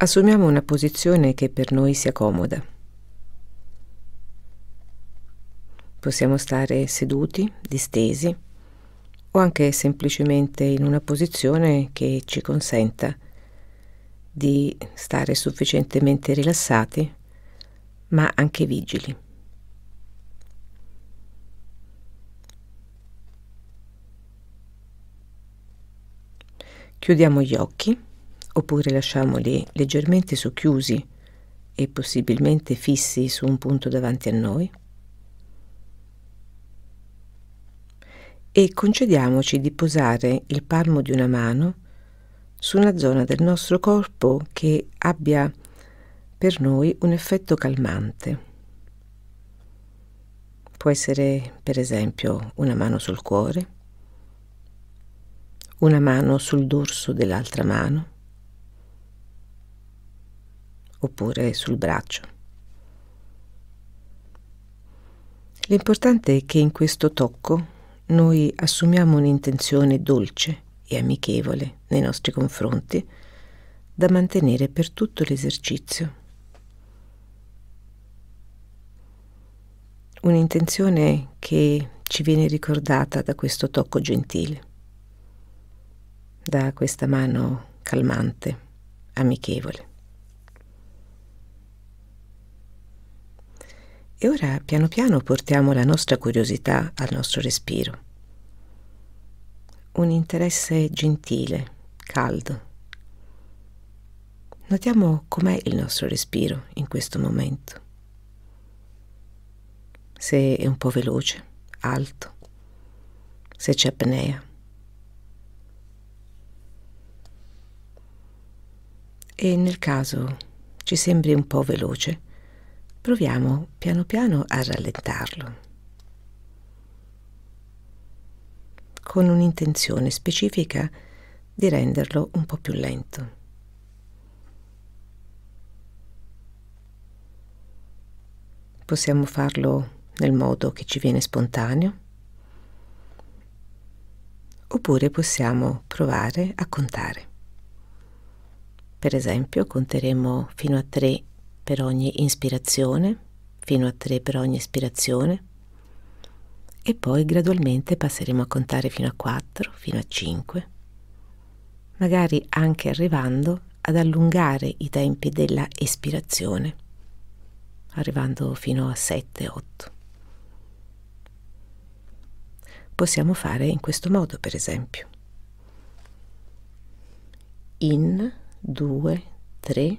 Assumiamo una posizione che per noi sia comoda. Possiamo stare seduti, distesi o anche semplicemente in una posizione che ci consenta di stare sufficientemente rilassati ma anche vigili. Chiudiamo gli occhi oppure lasciamoli leggermente socchiusi e possibilmente fissi su un punto davanti a noi? E concediamoci di posare il palmo di una mano su una zona del nostro corpo che abbia per noi un effetto calmante. Può essere per esempio una mano sul cuore, una mano sul dorso dell'altra mano, oppure sul braccio. L'importante è che in questo tocco noi assumiamo un'intenzione dolce e amichevole nei nostri confronti da mantenere per tutto l'esercizio. Un'intenzione che ci viene ricordata da questo tocco gentile, da questa mano calmante, amichevole. E ora piano piano portiamo la nostra curiosità al nostro respiro. Un interesse gentile, caldo. Notiamo com'è il nostro respiro in questo momento. Se è un po' veloce, alto, se c'è apnea. E nel caso ci sembri un po' veloce, proviamo piano piano a rallentarlo con un'intenzione specifica di renderlo un po' più lento. Possiamo farlo nel modo che ci viene spontaneo oppure possiamo provare a contare. Per esempio conteremo fino a tre per ogni inspirazione, fino a 3 per ogni espirazione e poi gradualmente passeremo a contare fino a 4, fino a 5, magari anche arrivando ad allungare i tempi della espirazione, arrivando fino a 7, 8. Possiamo fare in questo modo, per esempio. In 2, 3,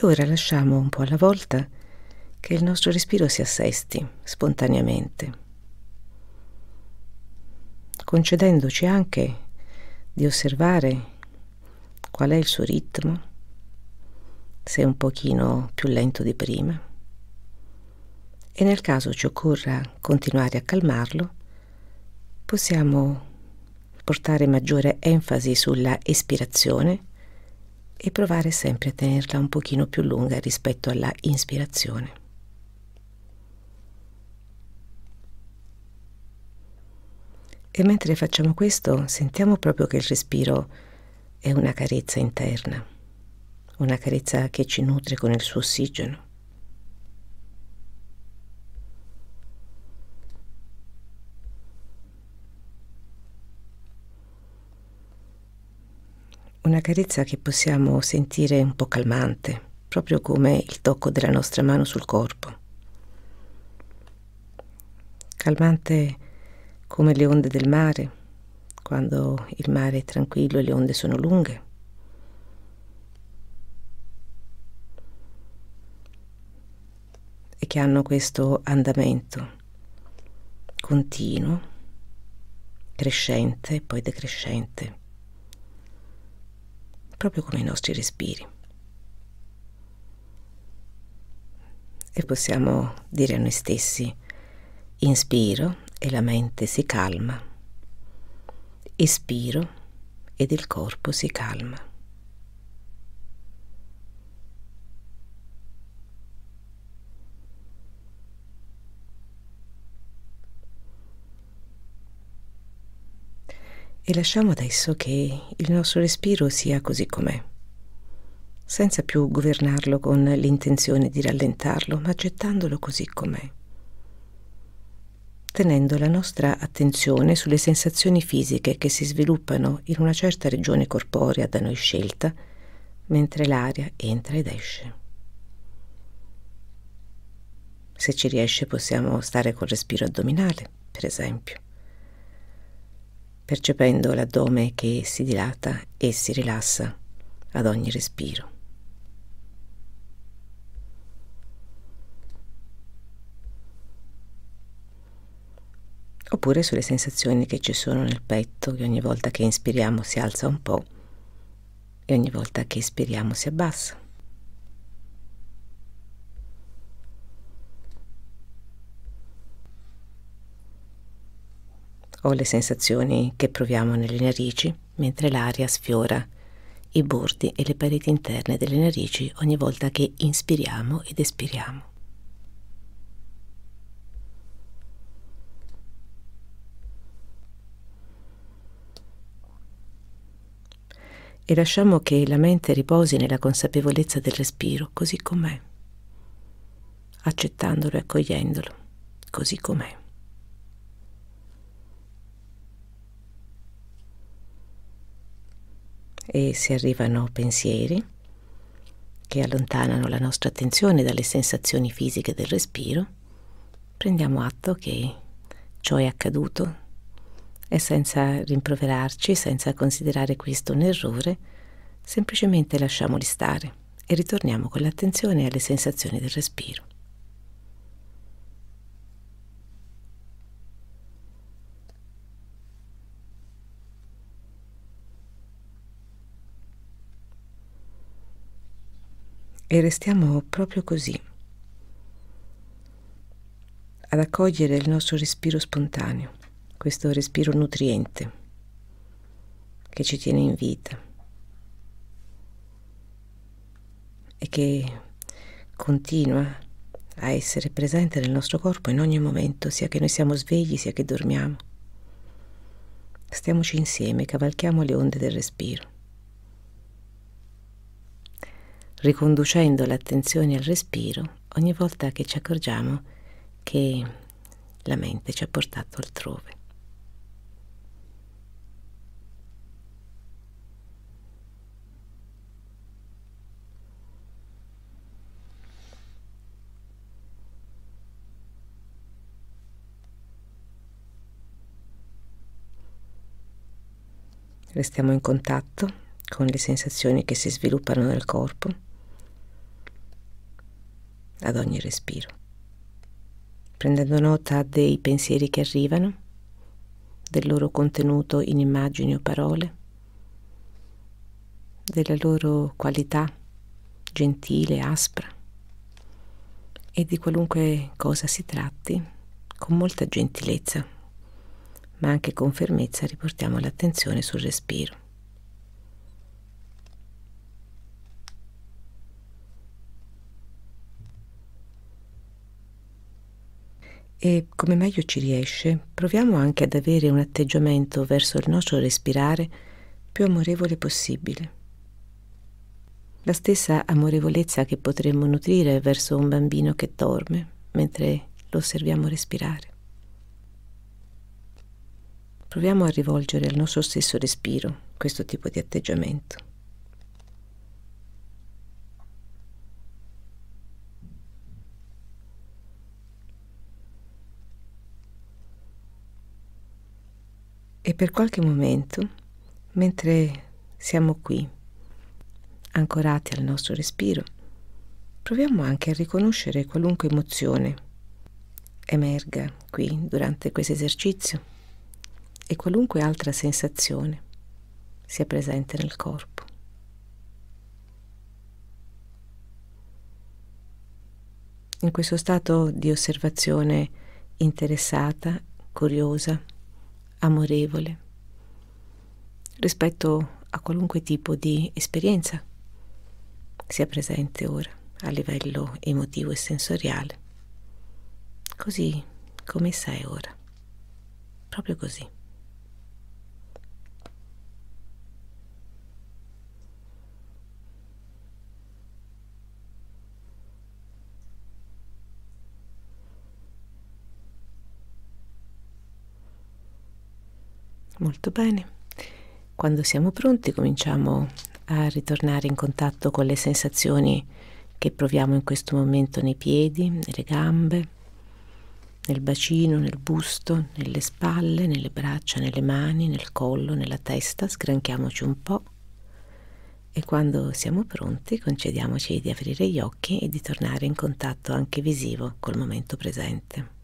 E ora lasciamo un po' alla volta che il nostro respiro si assesti spontaneamente, concedendoci anche di osservare qual è il suo ritmo, se è un pochino più lento di prima, e nel caso ci occorra continuare a calmarlo, possiamo portare maggiore enfasi sulla espirazione e provare sempre a tenerla un pochino più lunga rispetto alla ispirazione. E mentre facciamo questo sentiamo proprio che il respiro è una carezza interna, una carezza che ci nutre con il suo ossigeno. Una carezza che possiamo sentire un po' calmante, proprio come il tocco della nostra mano sul corpo. Calmante come le onde del mare, quando il mare è tranquillo e le onde sono lunghe. E che hanno questo andamento continuo, crescente e poi decrescente proprio come i nostri respiri. E possiamo dire a noi stessi, inspiro e la mente si calma, espiro ed il corpo si calma. E lasciamo adesso che il nostro respiro sia così com'è, senza più governarlo con l'intenzione di rallentarlo, ma accettandolo così com'è, tenendo la nostra attenzione sulle sensazioni fisiche che si sviluppano in una certa regione corporea da noi scelta, mentre l'aria entra ed esce. Se ci riesce possiamo stare col respiro addominale, per esempio percependo l'addome che si dilata e si rilassa ad ogni respiro. Oppure sulle sensazioni che ci sono nel petto, che ogni volta che inspiriamo si alza un po' e ogni volta che espiriamo si abbassa. o le sensazioni che proviamo nelle narici mentre l'aria sfiora i bordi e le pareti interne delle narici ogni volta che inspiriamo ed espiriamo. E lasciamo che la mente riposi nella consapevolezza del respiro così com'è, accettandolo e accogliendolo così com'è. e se arrivano pensieri che allontanano la nostra attenzione dalle sensazioni fisiche del respiro, prendiamo atto che ciò è accaduto e senza rimproverarci, senza considerare questo un errore, semplicemente lasciamoli stare e ritorniamo con l'attenzione alle sensazioni del respiro. e restiamo proprio così, ad accogliere il nostro respiro spontaneo, questo respiro nutriente che ci tiene in vita e che continua a essere presente nel nostro corpo in ogni momento, sia che noi siamo svegli, sia che dormiamo. Stiamoci insieme, cavalchiamo le onde del respiro riconducendo l'attenzione al respiro ogni volta che ci accorgiamo che la mente ci ha portato altrove. Restiamo in contatto con le sensazioni che si sviluppano nel corpo ad ogni respiro, prendendo nota dei pensieri che arrivano, del loro contenuto in immagini o parole, della loro qualità gentile, aspra e di qualunque cosa si tratti, con molta gentilezza, ma anche con fermezza riportiamo l'attenzione sul respiro. E come meglio ci riesce, proviamo anche ad avere un atteggiamento verso il nostro respirare più amorevole possibile. La stessa amorevolezza che potremmo nutrire verso un bambino che dorme mentre lo osserviamo respirare. Proviamo a rivolgere al nostro stesso respiro questo tipo di atteggiamento. per qualche momento, mentre siamo qui, ancorati al nostro respiro, proviamo anche a riconoscere qualunque emozione emerga qui durante questo esercizio e qualunque altra sensazione sia presente nel corpo. In questo stato di osservazione interessata, curiosa, amorevole rispetto a qualunque tipo di esperienza sia presente ora a livello emotivo e sensoriale, così come essa è ora, proprio così. Molto bene. Quando siamo pronti cominciamo a ritornare in contatto con le sensazioni che proviamo in questo momento nei piedi, nelle gambe, nel bacino, nel busto, nelle spalle, nelle braccia, nelle mani, nel collo, nella testa. Sgranchiamoci un po' e quando siamo pronti concediamoci di aprire gli occhi e di tornare in contatto anche visivo col momento presente.